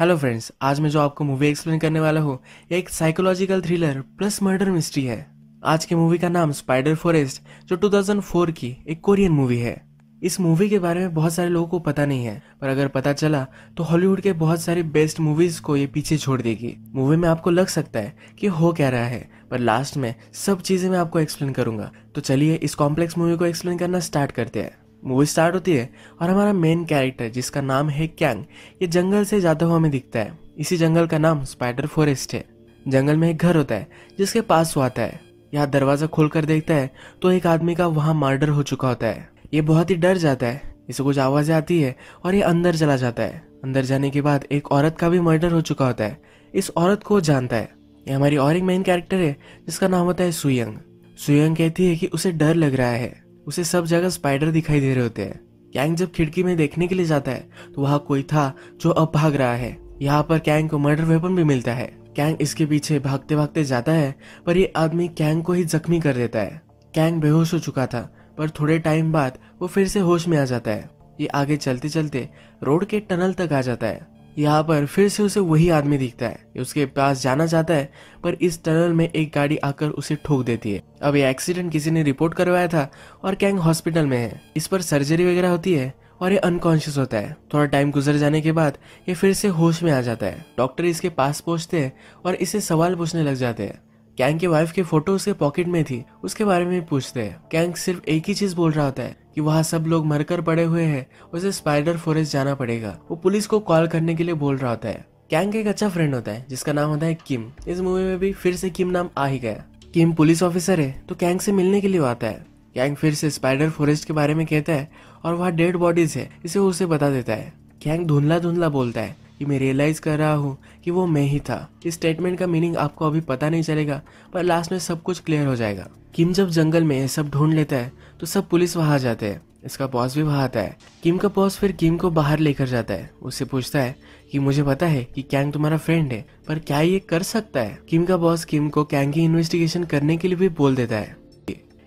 hello friends आज मैं जो आपको मूवी एक्सप्लेन करने वाला हूँ एक psychological thriller plus murder mystery है आज की मूवी का नाम स्पाइडर फॉरेस्ट जो 2004 की एक कोरियन मूवी है इस मूवी के बारे में बहुत सारे लोगों को पता नहीं है पर अगर पता चला तो हॉलीवुड के बहुत सारे बेस्ट मूवीज को ये पीछे छोड़ देगी मूवी में आपको लग सकता है कि हो क्या रहा है पर लास्ट में सब चीजें मैं आपको एक्सप्लेन करूंगा तो चलिए इस कॉम्प्लेक्स मूवी को एक्सप्लेन करना स्टार्ट करते हैं मूवी स्टार्ट होती है और हमारा मेन कैरेक्टर जिसका नाम है क्यांग ये जंगल से जाता हुआ हमें दिखता है इसी जंगल का नाम स्पाइडर फॉरेस्ट है जंगल में एक घर होता है जिसके पास वो आता है यहाँ दरवाज़ा खोल कर देखता है तो एक आदमी का वहाँ मर्डर हो चुका होता है ये बहुत ही डर जाता है इसे कुछ आवाज़ें आती है और ये अंदर चला जाता है अंदर जाने के बाद एक औरत का भी मर्डर हो चुका होता है इस औरत को जानता है ये हमारी और एक मेन कैरेक्टर है जिसका नाम होता है सुयंग सुयंग कहती है कि उसे डर लग रहा है उसे सब जगह स्पाइडर दिखाई दे रहे होते हैं कैंग जब खिड़की में देखने के लिए जाता है तो वहाँ कोई था जो अब भाग रहा है यहाँ पर कैंग को मर्डर वेपन भी मिलता है कैंग इसके पीछे भागते भागते जाता है पर ये आदमी कैंग को ही जख्मी कर देता है कैंग बेहोश हो चुका था पर थोड़े टाइम बाद वो फिर से होश में आ जाता है ये आगे चलते चलते रोड के टनल तक आ जाता है यहाँ पर फिर से उसे वही आदमी दिखता है उसके पास जाना चाहता है पर इस टनल में एक गाड़ी आकर उसे ठोक देती है अब ये एक्सीडेंट किसी ने रिपोर्ट करवाया था और कैंग हॉस्पिटल में है इस पर सर्जरी वगैरह होती है और ये अनकॉन्शियस होता है थोड़ा टाइम गुजर जाने के बाद ये फिर से होश में आ जाता है डॉक्टर इसके पास पहुंचते हैं और इसे सवाल पूछने लग जाते हैं कैंग के वाइफ की फोटो उसके पॉकेट में थी उसके बारे में पूछते हैं कैंग सिर्फ एक ही चीज बोल रहा होता है कि वहाँ सब लोग मरकर पड़े हुए हैं उसे स्पाइडर फॉरेस्ट जाना पड़ेगा वो पुलिस को कॉल करने के लिए बोल रहा होता है कैंग एक अच्छा फ्रेंड होता है जिसका नाम होता है किम इस मूवी में भी फिर से किम नाम आ ही गया किम पुलिस ऑफिसर है तो कैंग से मिलने के लिए आता है कैंग फिर से स्पाइडर फॉरेस्ट के बारे में कहता है और वहाँ डेड बॉडीज है इसे उसे बता देता है कैंग धुंधला धुंधला बोलता है कि मैं रियलाइज कर रहा हूँ कि वो मैं ही था इस स्टेटमेंट का मीनिंग आपको अभी पता नहीं चलेगा पर लास्ट में सब कुछ क्लियर हो जाएगा किम जब जंगल में सब ढूंढ लेता है तो सब पुलिस वहाँ जाते हैं इसका बॉस भी वहाँ आता है किम का बॉस फिर किम को बाहर लेकर जाता है उससे पूछता है कि मुझे पता है कि कैंग तुम्हारा फ्रेंड है पर क्या ये कर सकता है किम का बॉस किम को कैंग की इन्वेस्टिगेशन करने के लिए भी बोल देता है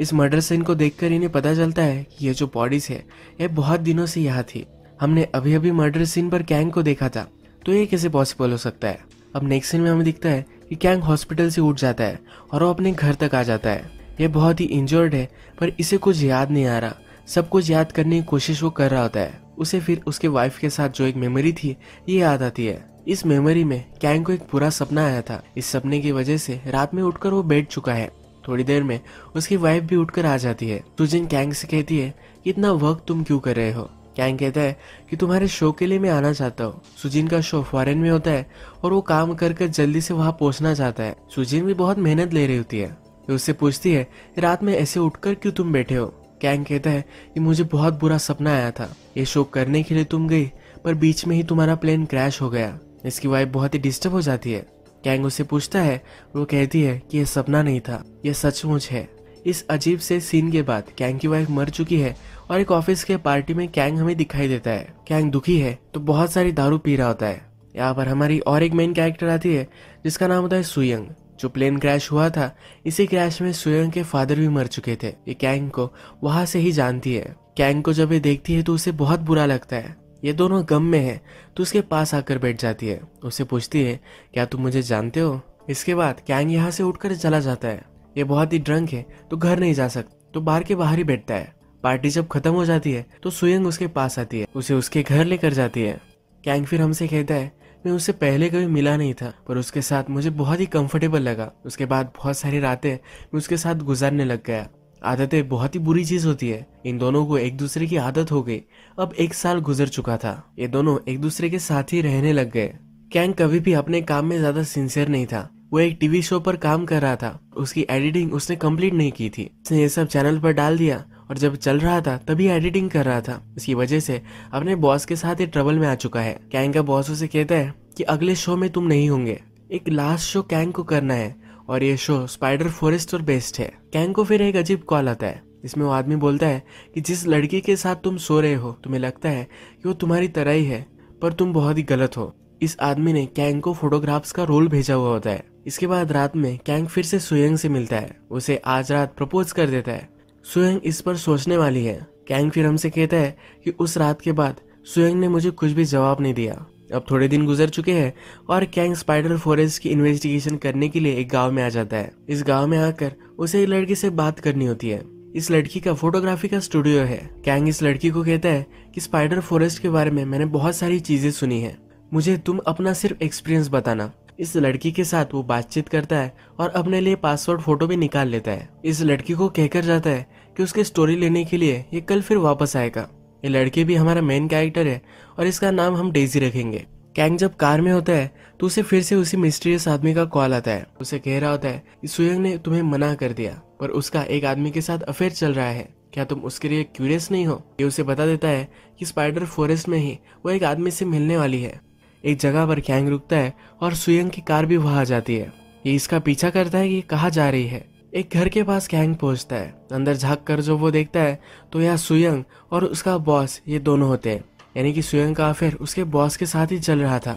इस मर्डर सीन को देखकर इन्हें पता चलता है कि ये जो बॉडीज है ये बहुत दिनों से यहाँ थी हमने अभी अभी मर्डर सीन पर कैंग को देखा था तो ये कैसे पॉसिबल हो सकता है अब नेक्स्ट सीन में हमें दिखता है कि कैंग हॉस्पिटल से उठ जाता है और वो अपने घर तक आ जाता है ये बहुत ही इंजर्ड है पर इसे कुछ याद नहीं आ रहा सब कुछ याद करने की कोशिश वो कर रहा होता है उसे फिर उसके वाइफ के साथ जो एक मेमोरी थी ये याद आती है इस मेमोरी में कैंग को एक बुरा सपना आया था इस सपने की वजह से रात में उठकर वो बैठ चुका है थोड़ी देर में उसकी वाइफ भी उठकर आ जाती है सुजिन कैंग से कहती है इतना वक्त तुम क्यों कर रहे हो कैंग कहता है कि तुम्हारे शो के लिए मैं आना चाहता हूँ सुजीन का शो फॉरेन में होता है और वो काम कर कर जल्दी से वहाँ पहुँचना चाहता है सुजीन भी बहुत मेहनत ले रही होती है तो उससे पूछती है रात में ऐसे उठकर क्यों तुम बैठे हो कैंग कहता है कि मुझे बहुत बुरा सपना आया था ये शो करने के लिए तुम गई पर बीच में ही तुम्हारा प्लेन क्रैश हो गया इसकी वाइफ बहुत ही डिस्टर्ब हो जाती है कैंग उससे पूछता है वो कहती है कि यह सपना नहीं था यह सचमुच है इस अजीब से सीन के बाद कैंग की वाइफ मर चुकी है और एक ऑफिस के पार्टी में कैंग हमें दिखाई देता है कैंग दुखी है तो बहुत सारी दारू पी रहा होता है यहाँ पर हमारी और एक मेन कैरेक्टर आती है जिसका नाम होता है सुयंग जो प्लेन क्रैश हुआ था इसी क्रैश में सुयंग के फादर भी मर चुके थे ये कैंग को वहां से ही जानती है कैंग को जब ये देखती है तो उसे बहुत बुरा लगता है ये दोनों गम में है तो उसके पास आकर बैठ जाती है उसे पूछती है क्या तुम मुझे जानते हो इसके बाद कैंग यहाँ से उठकर चला जाता है ये बहुत ही ड्रंक है तो घर नहीं जा सकता तो बार के बाहर ही बैठता है पार्टी जब खत्म हो जाती है तो सुयंग उसके पास आती है उसे उसके घर लेकर जाती है कैंग फिर हमसे कहता है मैं उससे पहले कभी मिला नहीं था पर उसके साथ मुझे बहुत ही कंफर्टेबल लगा उसके बाद बहुत सारी रातें मैं उसके साथ गुजारने लग गया आदतें बहुत ही बुरी चीज होती है इन दोनों को एक दूसरे की आदत हो गई अब एक साल गुजर चुका था ये दोनों एक दूसरे के साथ ही रहने लग गए कैंग कभी भी अपने काम में ज्यादा सिंसियर नहीं था वो एक टीवी शो पर काम कर रहा था उसकी एडिटिंग उसने कंप्लीट नहीं की थी उसने ये सब चैनल पर डाल दिया और जब चल रहा था तभी एडिटिंग कर रहा था इसकी वजह से अपने बॉस के साथ ये ट्रबल में आ चुका है कैंग का बॉस उसे कहता है कि अगले शो में तुम नहीं होंगे एक लास्ट शो कैंग को करना है और ये शो स्पाइडर फॉरेस्ट पर बेस्ड है कैंग को फिर एक अजीब कॉल आता है इसमें वो आदमी बोलता है कि जिस लड़की के साथ तुम सो रहे हो तुम्हें लगता है कि वो तुम्हारी तरह ही है पर तुम बहुत ही गलत हो इस आदमी ने कैंग को फोटोग्राफ्स का रोल भेजा हुआ होता है इसके बाद रात में कैंग फिर से सुयंग से मिलता है उसे आज रात प्रपोज कर देता है सुयंग इस पर सोचने वाली है कैंग फिर हमसे कहता है कि उस रात के बाद सुयंग ने मुझे कुछ भी जवाब नहीं दिया अब थोड़े दिन गुजर चुके हैं और कैंग स्पाइडर फॉरेस्ट की इन्वेस्टिगेशन करने के लिए एक गाँव में आ जाता है इस गाँव में आकर उसे एक लड़की से बात करनी होती है इस लड़की का फोटोग्राफी का स्टूडियो है कैंग इस लड़की को कहता है कि स्पाइडर फॉरेस्ट के बारे में मैंने बहुत सारी चीजें सुनी है मुझे तुम अपना सिर्फ एक्सपीरियंस बताना इस लड़की के साथ वो बातचीत करता है और अपने लिए पासवर्ड फोटो भी निकाल लेता है इस लड़की को कहकर जाता है कि उसके स्टोरी लेने के लिए ये कल फिर वापस आएगा ये लड़की भी हमारा मेन कैरेक्टर है और इसका नाम हम डेजी रखेंगे कैंग जब कार में होता है तो उसे फिर से उसी मिस्टीरियस आदमी का कॉल आता है उसे कह रहा होता है की सुयंग ने तुम्हें मना कर दिया पर उसका एक आदमी के साथ अफेयर चल रहा है क्या तुम उसके लिए क्यूरियस नहीं हो ये उसे बता देता है कि स्पाइडर फॉरेस्ट में ही वो एक आदमी से मिलने वाली है एक जगह पर कैंग रुकता है और सुयंग की कार भी वहां आ जाती है ये इसका पीछा करता है कि कहा जा रही है एक घर के पास कैंग पहुंचता है अंदर झाक कर जो वो देखता है तो यह सुयंग और उसका बॉस ये दोनों होते हैं यानी कि सुयंग का अफेयर उसके बॉस के साथ ही चल रहा था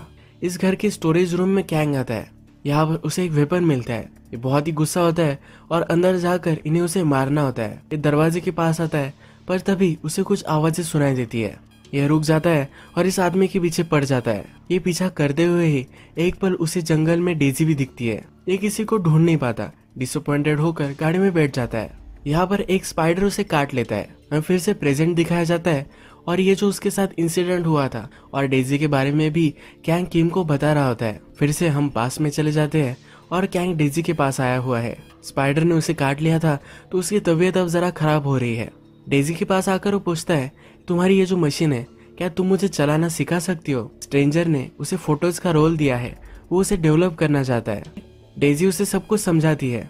इस घर के स्टोरेज रूम में कैंग आता है यहाँ पर उसे एक वेपन मिलता है ये बहुत ही गुस्सा होता है और अंदर जाकर इन्हें उसे मारना होता है ये दरवाजे के पास आता है पर तभी उसे कुछ आवाजें सुनाई देती है यह रुक जाता है और इस आदमी के पीछे पड़ जाता है ये पीछा करते हुए ही एक पल उसे जंगल में डेजी भी दिखती है ये किसी को ढूंढ नहीं पाता डिसअपॉइंटेड होकर गाड़ी में बैठ जाता है यहाँ पर एक स्पाइडर उसे काट लेता है और फिर से प्रेजेंट दिखाया जाता है और ये जो उसके साथ इंसिडेंट हुआ था और डेजी के बारे में भी कैंग किम को बता रहा होता है फिर से हम पास में चले जाते हैं और कैंग डेजी के पास आया हुआ है स्पाइडर ने उसे काट लिया था तो उसकी तबीयत अब जरा खराब हो रही है डेजी के पास आकर वो पूछता है तुम्हारी ये जो मशीन है क्या तुम मुझे चलाना सिखा सकती हो स्ट्रेंजर ने उसे फोटोज का रोल दिया है वो उसे डेवलप करना चाहता है डेजी उसे सब कुछ समझाती है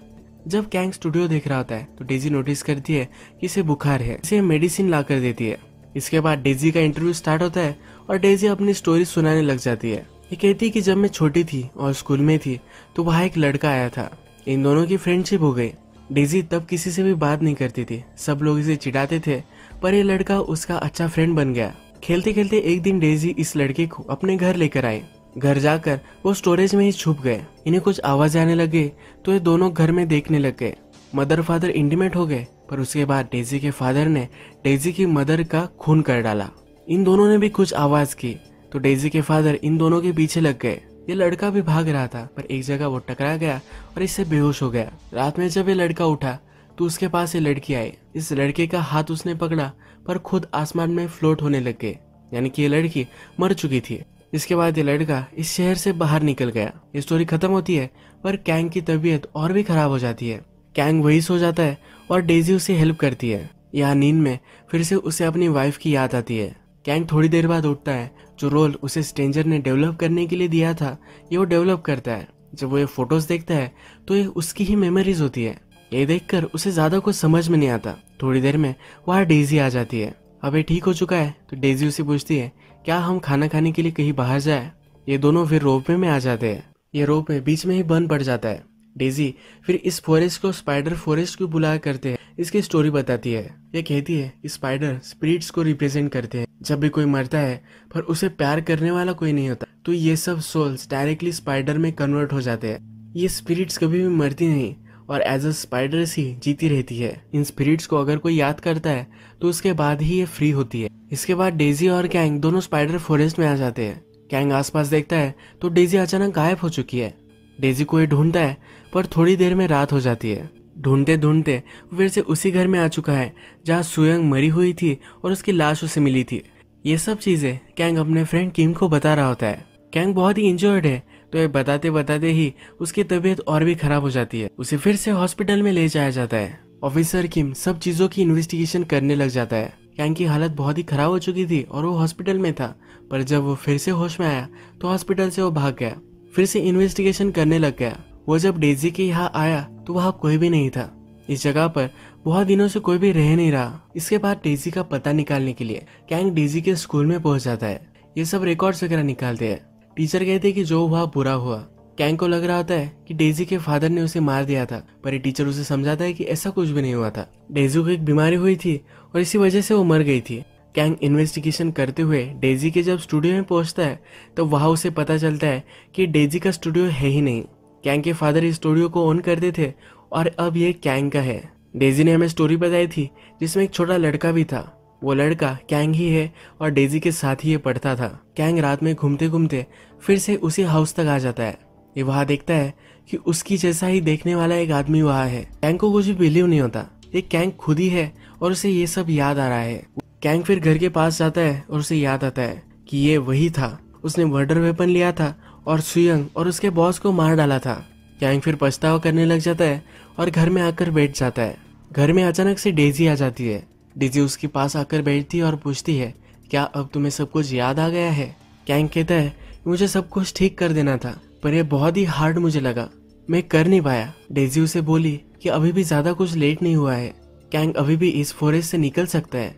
जब कैंग स्टूडियो देख रहा होता है तो डेजी नोटिस करती है कि इसे बुखार है इसे मेडिसिन ला कर देती है इसके बाद डेजी का इंटरव्यू स्टार्ट होता है और डेजी अपनी स्टोरी सुनाने लग जाती है ये कहती है कि जब मैं छोटी थी और स्कूल में थी तो वहाँ एक लड़का आया था इन दोनों की फ्रेंडशिप हो गई डेजी तब किसी से भी बात नहीं करती थी सब लोग इसे चिढ़ाते थे पर यह लड़का उसका अच्छा फ्रेंड बन गया खेलते खेलते एक दिन डेजी इस लड़के को अपने घर लेकर आए घर जाकर वो स्टोरेज में ही छुप गए इन्हें कुछ आवाज आने लगे तो ये दोनों घर में देखने लग गए मदर फादर इंटीमेट हो गए पर उसके बाद डेजी के फादर ने डेजी की मदर का खून कर डाला इन दोनों ने भी कुछ आवाज की तो डेजी के फादर इन दोनों के पीछे लग गए ये लड़का भी भाग रहा था पर एक जगह वो टकरा गया और इससे बेहोश हो गया रात में जब ये लड़का उठा तो उसके पास ये लड़की आई इस लड़के का हाथ उसने पकड़ा पर खुद आसमान में फ्लोट होने लग गए यानी कि ये लड़की मर चुकी थी इसके बाद ये लड़का इस शहर से बाहर निकल गया ये स्टोरी खत्म होती है पर कैंग की तबीयत और भी खराब हो जाती है कैंग वही सो जाता है और डेजी उसे हेल्प करती है यहाँ नींद में फिर से उसे अपनी वाइफ की याद आती है कैंग थोड़ी देर बाद उठता है जो रोल उसे स्ट्रेंजर ने डेवलप करने के लिए दिया था ये वो डेवलप करता है जब वो ये फोटोज देखता है तो ये उसकी ही मेमोरीज होती है ये देखकर उसे ज्यादा कुछ समझ में नहीं आता थोड़ी देर में वहाँ डेजी आ जाती है अब ये ठीक हो चुका है तो डेजी उसे पूछती है क्या हम खाना खाने के लिए कहीं बाहर जाए ये दोनों फिर रोप में आ जाते हैं ये रोप में बीच में ही बंद पड़ जाता है डेजी फिर इस फॉरेस्ट को स्पाइडर फॉरेस्ट को बुलाया करते हैं इसकी स्टोरी बताती है ये कहती है स्पाइडर स्पिरिट्स को रिप्रेजेंट करते हैं जब भी कोई मरता है पर उसे प्यार करने वाला कोई नहीं होता तो ये सब सोल्स डायरेक्टली स्पाइडर में कन्वर्ट हो जाते हैं ये स्पिरिट्स कभी भी मरती नहीं और एज अ स्पाइडर सी जीती रहती है इन स्पिरिट्स को अगर कोई याद करता है तो उसके बाद ही ये फ्री होती है इसके बाद डेजी और कैंग दोनों स्पाइडर फॉरेस्ट में आ जाते हैं कैंग आसपास देखता है तो डेजी अचानक गायब हो चुकी है डेजी को ये ढूंढता है पर थोड़ी देर में रात हो जाती है ढूंढते ढूंढते फिर से उसी घर में आ चुका है जहाँ सुयंग मरी हुई थी और उसकी लाश उसे मिली थी ये सब चीज़ें कैंग अपने फ्रेंड किम को बता रहा होता है कैंग बहुत ही इंजोर्ड है तो ये बताते बताते ही उसकी तबीयत और भी खराब हो जाती है उसे फिर से हॉस्पिटल में ले जाया जाता है ऑफिसर किम सब चीज़ों की इन्वेस्टिगेशन करने लग जाता है कैंग की हालत बहुत ही खराब हो चुकी थी और वो हॉस्पिटल में था पर जब वो फिर से होश में आया तो हॉस्पिटल से वो भाग गया फिर से इन्वेस्टिगेशन करने लग गया वो जब डेजी के यहाँ आया तो वहाँ कोई भी नहीं था इस जगह पर बहुत दिनों से कोई भी रह नहीं रहा इसके बाद डेजी का पता निकालने के लिए कैंग डेजी के स्कूल में पहुंच जाता है ये सब रिकॉर्ड्स वगैरह निकालते हैं टीचर कहते कि जो हुआ बुरा हुआ कैंग को लग रहा होता है कि डेजी के फादर ने उसे मार दिया था पर ये टीचर उसे समझाता है कि ऐसा कुछ भी नहीं हुआ था डेजी को एक बीमारी हुई थी और इसी वजह से वो मर गई थी कैंग इन्वेस्टिगेशन करते हुए डेजी के जब स्टूडियो में पहुंचता है तो वहां उसे पता चलता है कि डेजी का स्टूडियो है ही नहीं कैंग के फादर इस स्टूडियो को ऑन करते थे और अब ये कैंग का है डेजी ने हमें स्टोरी बताई थी जिसमें एक छोटा लड़का भी था वो लड़का कैंग ही है और डेजी के साथ ही ये पढ़ता था कैंग रात में घूमते घूमते फिर से उसी हाउस तक आ जाता है ये वहाँ देखता है कि उसकी जैसा ही देखने वाला एक आदमी वहाँ है कैंग को कुछ भी बिलीव नहीं होता ये कैंग खुद ही है और उसे ये सब याद आ रहा है कैंग फिर घर के पास जाता है और उसे याद आता है कि ये वही था उसने मर्डर वेपन लिया था और सुयंग और उसके बॉस को मार डाला था कैंग फिर पछतावा करने लग जाता है और घर में आकर बैठ जाता है घर में अचानक से डेजी आ जाती है डिजी उसके पास आकर बैठती और पूछती है क्या अब तुम्हें सब कुछ याद आ गया है कैंग कहता है मुझे सब कुछ ठीक कर देना था पर यह बहुत ही हार्ड मुझे लगा मैं कर नहीं पाया डेजी उसे बोली कि अभी भी ज़्यादा कुछ लेट नहीं हुआ है कैंग अभी भी इस फॉरेस्ट से निकल सकता है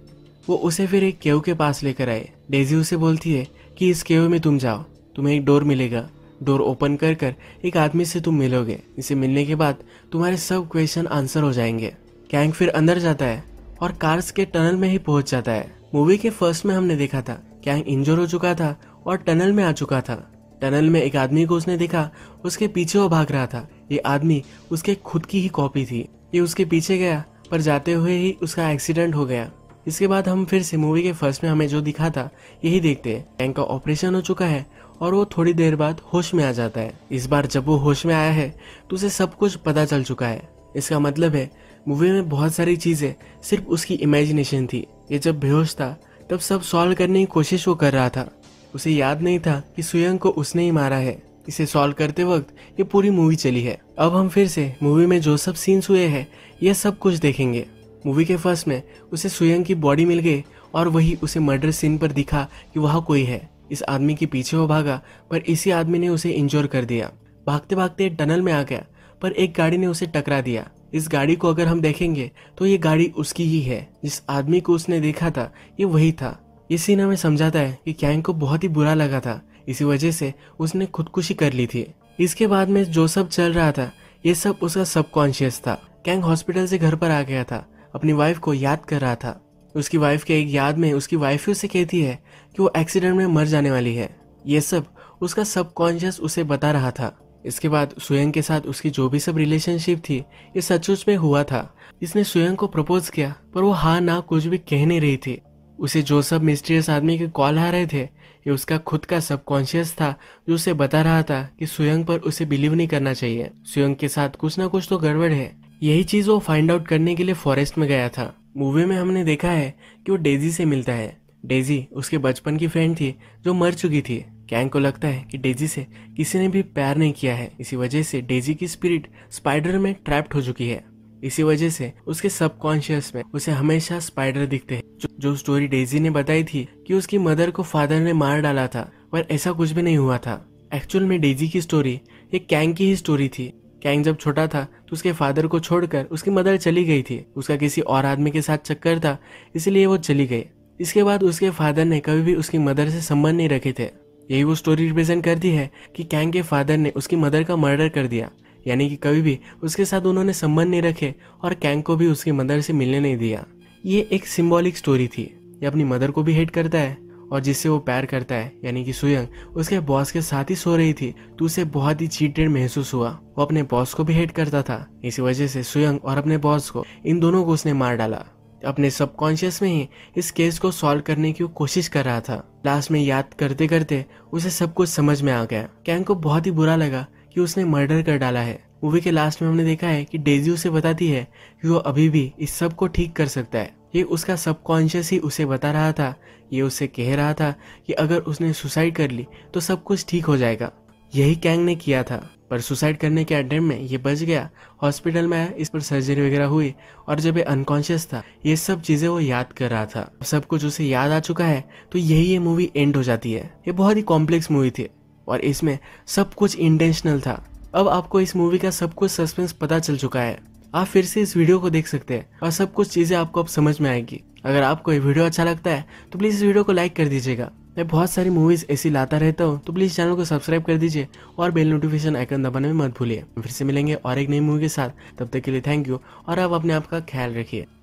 वो उसे फिर एक केव के पास लेकर आए डेजी उसे बोलती है कि इस केव में तुम जाओ तुम्हें एक डोर मिलेगा डोर ओपन कर कर एक आदमी से तुम मिलोगे इसे मिलने के बाद तुम्हारे सब क्वेश्चन आंसर हो जाएंगे कैंग फिर अंदर जाता है और कार्स के टनल में ही पहुंच जाता है मूवी के फर्स्ट में हमने देखा था कैंग इंजोर हो चुका था और टनल में आ चुका था टनल में एक आदमी को उसने देखा उसके पीछे वो भाग रहा था ये आदमी उसके खुद की ही कॉपी थी ये उसके पीछे गया पर जाते हुए ही उसका एक्सीडेंट हो गया इसके बाद हम फिर से मूवी के फर्स्ट में हमें जो दिखा था यही देखते हैं कैंग का ऑपरेशन हो चुका है और वो थोड़ी देर बाद होश में आ जाता है इस बार जब वो होश में आया है तो उसे सब कुछ पता चल चुका है इसका मतलब है मूवी में बहुत सारी चीज़ें सिर्फ उसकी इमेजिनेशन थी ये जब बेहोश था तब सब सॉल्व करने की कोशिश वो कर रहा था उसे याद नहीं था कि सुयंग को उसने ही मारा है इसे सॉल्व करते वक्त ये पूरी मूवी चली है अब हम फिर से मूवी में जो सब सीन्स हुए हैं यह सब कुछ देखेंगे मूवी के फर्स्ट में उसे सुयंग की बॉडी मिल गई और वही उसे मर्डर सीन पर दिखा कि वहाँ कोई है इस आदमी के पीछे वो भागा पर इसी आदमी ने उसे इंजोर कर दिया भागते भागते टनल में आ गया पर एक गाड़ी ने उसे टकरा दिया इस गाड़ी को अगर हम देखेंगे तो ये गाड़ी उसकी ही है जिस आदमी को उसने देखा था ये वही था ये सीन हमें समझाता है कि कैंग को बहुत ही बुरा लगा था इसी वजह से उसने खुदकुशी कर ली थी इसके बाद में जो सब चल रहा था ये सब उसका सबकॉन्शियस था कैंग हॉस्पिटल से घर पर आ गया था अपनी वाइफ को याद कर रहा था उसकी वाइफ के एक याद में उसकी वाइफ ही उसे कहती है कि वो एक्सीडेंट में मर जाने वाली है ये सब उसका सबकॉन्शियस उसे बता रहा था इसके बाद सुयंग के साथ उसकी जो भी सब रिलेशनशिप थी ये सचमुच में हुआ था इसने सुयंग को प्रपोज किया पर वो हाँ ना कुछ भी कह नहीं रही थी उसे जो सब मिस्टीरियस आदमी के कॉल आ रहे थे ये उसका खुद का सबकॉन्शियस था जो उसे बता रहा था कि सुयंग पर उसे बिलीव नहीं करना चाहिए सुयंग के साथ कुछ ना कुछ तो गड़बड़ है यही चीज वो फाइंड आउट करने के लिए फॉरेस्ट में गया था मूवी में हमने देखा है कि वो डेजी से मिलता है डेजी उसके बचपन की फ्रेंड थी जो मर चुकी थी कैंग को लगता है कि डेजी से किसी ने भी प्यार नहीं किया है इसी वजह से डेजी की स्पिरिट स्पाइडर में ट्रैप्ड हो चुकी है इसी वजह से उसके सबकॉन्शियस में उसे हमेशा स्पाइडर दिखते हैं जो, जो स्टोरी डेजी ने बताई थी कि उसकी मदर को फादर ने मार डाला था पर ऐसा कुछ भी नहीं हुआ था एक्चुअल में डेजी की स्टोरी एक कैंग की ही स्टोरी थी कैंग जब छोटा था तो उसके फादर को छोड़कर उसकी मदर चली गई थी उसका किसी और आदमी के साथ चक्कर था इसलिए वो चली गई इसके बाद उसके फादर ने कभी भी उसकी मदर से संबंध नहीं रखे थे यही वो स्टोरी रिप्रेजेंट करती है कि कैंग के फादर ने उसकी मदर का मर्डर कर दिया यानी कि कभी भी उसके साथ उन्होंने संबंध नहीं रखे और कैंग को भी उसकी मदर से मिलने नहीं दिया ये एक सिम्बॉलिक स्टोरी थी ये अपनी मदर को भी हेट करता है और जिससे वो प्यार करता है यानी कि सुयंग उसके बॉस के साथ ही सो रही थी तो उसे बहुत ही चीटेड महसूस हुआ वो अपने बॉस को भी हेट करता था इसी वजह से सुयंग और अपने बॉस को इन दोनों को उसने मार डाला अपने सबकॉन्शियस में ही इस केस को सॉल्व करने की कोशिश कर रहा था लास्ट में याद करते करते उसे सब कुछ समझ में आ गया कैंग को बहुत ही बुरा लगा कि उसने मर्डर कर डाला है मूवी के लास्ट में हमने देखा है कि डेजी उसे बताती है कि वो अभी भी इस सब को ठीक कर सकता है ये उसका सबकॉन्शियस ही उसे बता रहा था ये उसे कह रहा था कि अगर उसने सुसाइड कर ली तो सब कुछ ठीक हो जाएगा यही कैंग ने किया था पर सुसाइड करने के अटेम्प में ये बच गया हॉस्पिटल में आया इस पर सर्जरी वगैरह हुई और जब ये अनकॉन्शियस था ये सब चीज़ें वो याद कर रहा था सब कुछ उसे याद आ चुका है तो यही ये मूवी एंड हो जाती है ये बहुत ही कॉम्प्लेक्स मूवी थी और इसमें सब कुछ इंटेंशनल था अब आपको इस मूवी का सब कुछ सस्पेंस पता चल चुका है आप फिर से इस वीडियो को देख सकते हैं और सब कुछ चीज़ें आपको अब समझ में आएगी अगर आपको ये वीडियो अच्छा लगता है तो प्लीज़ इस वीडियो को लाइक कर दीजिएगा मैं बहुत सारी मूवीज ऐसी लाता रहता हूँ तो प्लीज चैनल को सब्सक्राइब कर दीजिए और बेल नोटिफिकेशन आइकन दबाने में मत भूलिए फिर से मिलेंगे और एक नई मूवी के साथ तब तक के लिए थैंक यू और आप अपने आप का ख्याल रखिए